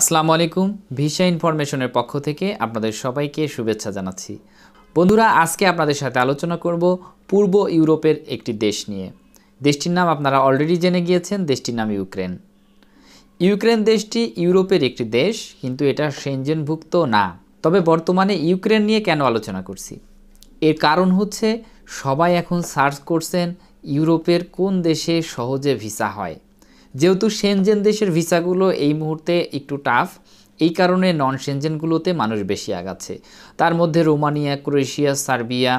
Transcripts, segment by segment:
আসসালামু আলাইকুম ভিসা ইনফরমেশনের পক্ষ থেকে আপনাদের সবাইকে শুভেচ্ছা জানাচ্ছি বন্ধুরা আজকে আপনাদের সাথে আলোচনা করব পূর্ব ইউরোপের একটি দেশ নিয়ে দেশটির নাম আপনারা অলরেডি জেনে গিয়েছেন দেশটির নাম ইউক্রেন ইউক্রেন দেশটি ইউরোপের একটি দেশ কিন্তু এটা সেনজেনভুক্ত না তবে বর্তমানে ইউক্রেন নিয়ে কেন আলোচনা করছি এর কারণ হচ্ছে সবাই এখন সার্চ করছেন ইউরোপের কোন দেশে সহজে ভিসা হয় যেহেতু সেনজেন দেশের ভিসাগুলো এই মুহূর্তে একটু টাফ এই কারণে নন সেনজেনগুলোতে মানুষ বেশি আগাচ্ছে তার মধ্যে Romania Croatia Serbia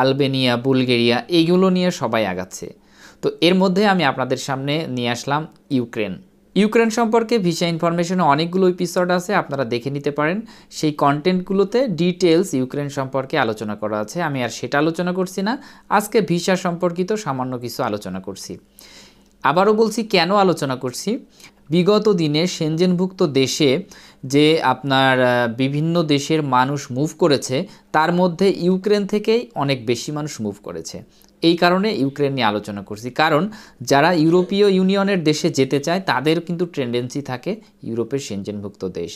Albania Bulgaria এইগুলো নিয়ে সবাই আগাচ্ছে তো এর মধ্যে আমি আপনাদের সামনে নিয়ে আসলাম ইউক্রেন ইউক্রেন সম্পর্কে ভিসা ইনফরমেশনে অনেকগুলো এপিসোড আছে আপনারা দেখে নিতে পারেন সেই কন্টেন্টগুলোতে ডিটেলস ইউক্রেন সম্পর্কে আলোচনা করা আছে আমি আর সেটা আলোচনা করছি না আজকে ভিসা সম্পর্কিত সামান্য কিছু আলোচনা করছি আবারও বলছি কেন আলোচনা করছি বিগত দিনে সেনজেনভুক্ত দেশে যে আপনার বিভিন্ন দেশের মানুষ মুভ করেছে তার মধ্যে ইউক্রেন থেকেই অনেক বেশি মানুষ মুভ করেছে এই কারণে ইউক্রেন নিয়ে আলোচনা করছি কারণ যারা ইউরোপীয় ইউনিয়নের দেশে যেতে চায় তাদের কিন্তু টেন্ডেন্সি থাকে ইউরোপের সেনজেনভুক্ত দেশ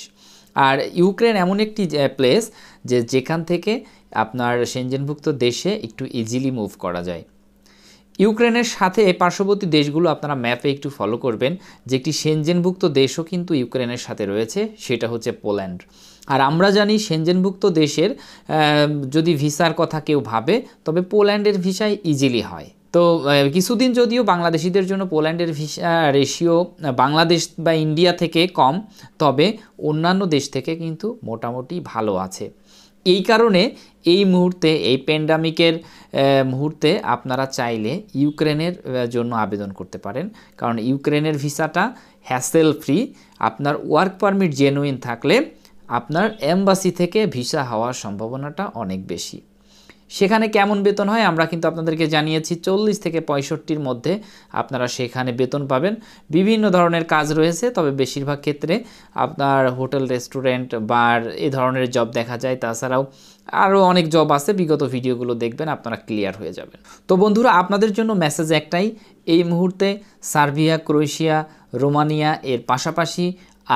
আর ইউক্রেন এমন একটি প্লেস যে যেখান থেকে আপনার সেনজেনভুক্ত দেশে একটু ইজিলি মুভ করা যায় ইউক্রেনের সাথে পার্শ্ববর্তী দেশগুলো আপনারা ম্যাপে একটু ফলো করবেন যে একটি সেনজেনভুক্ত দেশও কিন্তু ইউক্রেনের সাথে রয়েছে সেটা হচ্ছে পোল্যান্ড আর আমরা জানি সেনজেনভুক্ত দেশের যদি ভিসার কথা কেউ ভাবে তবে পোল্যান্ডের ভিসায় ইজিলি হয় তো কিছুদিন যদিও বাংলাদেশিদের জন্য পোল্যান্ডের ভিসা রেশিও বাংলাদেশ বা ইন্ডিয়া থেকে কম তবে অন্যান্য দেশ থেকে কিন্তু মোটামুটি ভালো আছে এই কারণে এই মুহূর্তে এই প্যান্ডামিকের মুহূর্তে আপনারা চাইলে ইউক্রেনের জন্য আবেদন করতে পারেন কারণ ইউক্রেনের ভিসাটা হ্যাসেল ফ্রি আপনার ওয়ার্ক পারমিট জেনুইন থাকলে আপনার এমবাসি থেকে ভিসা হওয়ার সম্ভাবনাটা অনেক বেশি সেখানে কেমন বেতন হয় আমরা কিন্তু আপনাদেরকে জানিয়েছি চল্লিশ থেকে পঁয়ষট্টির মধ্যে আপনারা সেখানে বেতন পাবেন বিভিন্ন ধরনের কাজ রয়েছে তবে বেশিরভাগ ক্ষেত্রে আপনার হোটেল রেস্টুরেন্ট বার এ ধরনের জব দেখা যায় তাছাড়াও আরও অনেক জব আছে বিগত ভিডিওগুলো দেখবেন আপনারা ক্লিয়ার হয়ে যাবেন তো বন্ধুরা আপনাদের জন্য মেসেজ একটাই এই মুহূর্তে সার্বিয়া ক্রোয়েশিয়া রোমানিয়া এর পাশাপাশি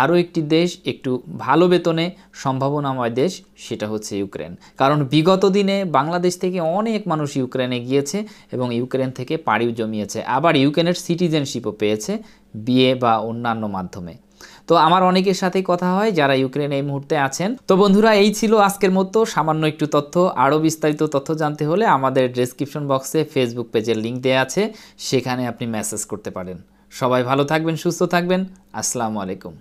আরও একটি দেশ একটু ভালো বেতনে সম্ভাবনাময় দেশ সেটা হচ্ছে ইউক্রেন কারণ বিগত দিনে বাংলাদেশ থেকে অনেক মানুষ ইউক্রেনে গিয়েছে এবং ইউক্রেন থেকে পাড়িও জমিয়েছে আবার ইউক্রেনের সিটিজেনশিপও পেয়েছে বিয়ে বা অন্যান্য মাধ্যমে তো আমার অনেকের সাথে কথা হয় যারা ইউক্রেন এই মুহূর্তে আছেন তো বন্ধুরা এই ছিল আজকের মতো সামান্য একটু তথ্য আরও বিস্তারিত তথ্য জানতে হলে আমাদের ডেসক্রিপশন বক্সে ফেসবুক পেজের লিঙ্ক দেওয়া আছে সেখানে আপনি মেসেজ করতে পারেন সবাই ভালো থাকবেন সুস্থ থাকবেন আসসালামু আলাইকুম